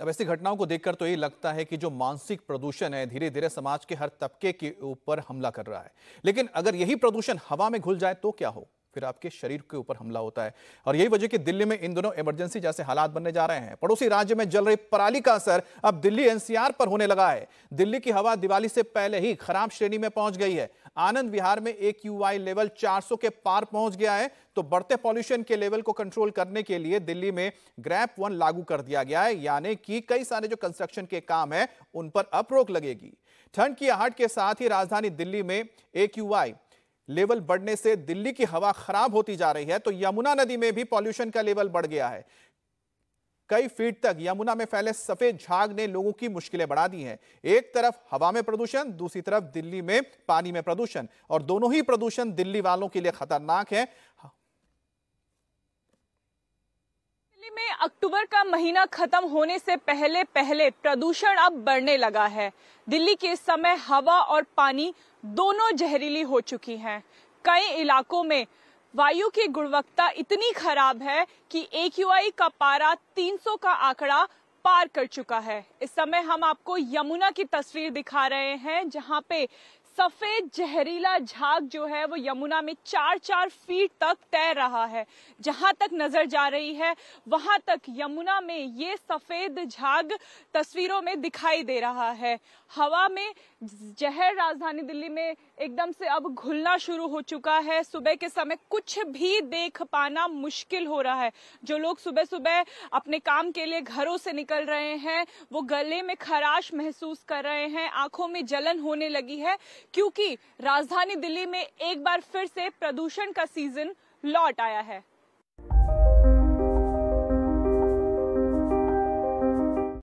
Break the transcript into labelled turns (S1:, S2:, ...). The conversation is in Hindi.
S1: अब ऐसी घटनाओं को देखकर तो ये लगता है कि जो मानसिक प्रदूषण है धीरे धीरे समाज के हर तबके के ऊपर हमला कर रहा है लेकिन अगर यही प्रदूषण हवा में घुल जाए तो क्या हो फिर आपके शरीर के ऊपर हमला होता है और यही वजह कि दिल्ली में इन दोनों इमरजेंसी जैसे हालात बनने जा रहे हैं पड़ोसी राज्य में जल रही पराली का असर अब दिल्ली एनसीआर पर होने लगा है दिल्ली की हवा दिवाली से पहले ही खराब श्रेणी में पहुंच गई है आनंद विहार में ए लेवल 400 के पार पहुंच गया है तो बढ़ते पॉल्यूशन के लेवल को कंट्रोल करने के लिए दिल्ली में ग्रैप वन लागू कर दिया गया है यानी कि कई सारे जो कंस्ट्रक्शन के काम है उन पर अब रोक लगेगी ठंड की आहट के साथ ही राजधानी दिल्ली में ए लेवल बढ़ने से दिल्ली की हवा खराब होती जा रही है तो यमुना नदी में भी पॉल्यूशन का लेवल बढ़ गया है कई फीट तक यमुना में फैले सफेद झाग ने लोगों की मुश्किलें बढ़ा दी हैं एक तरफ हवा में प्रदूषण दूसरी तरफ दिल्ली में पानी में प्रदूषण और दोनों ही प्रदूषण दिल्ली वालों के लिए खतरनाक है
S2: अक्टूबर का महीना खत्म होने से पहले पहले प्रदूषण अब बढ़ने लगा है दिल्ली के समय हवा और पानी दोनों जहरीली हो चुकी हैं। कई इलाकों में वायु की गुणवत्ता इतनी खराब है कि ए का पारा 300 का आंकड़ा पार कर चुका है इस समय हम आपको यमुना की तस्वीर दिखा रहे हैं जहां पे सफेद जहरीला झाग जो है वो यमुना में चार चार फीट तक तैर रहा है जहां तक नजर जा रही है वहां तक यमुना में ये सफेद झाग तस्वीरों में दिखाई दे रहा है हवा में जहर राजधानी दिल्ली में एकदम से अब घुलना शुरू हो चुका है सुबह के समय कुछ भी देख पाना मुश्किल हो रहा है जो लोग सुबह सुबह अपने काम के लिए घरों से निकल रहे हैं वो गले में खराश महसूस कर रहे हैं आंखों में जलन होने लगी है क्योंकि राजधानी दिल्ली में एक बार फिर से प्रदूषण का सीजन लौट आया है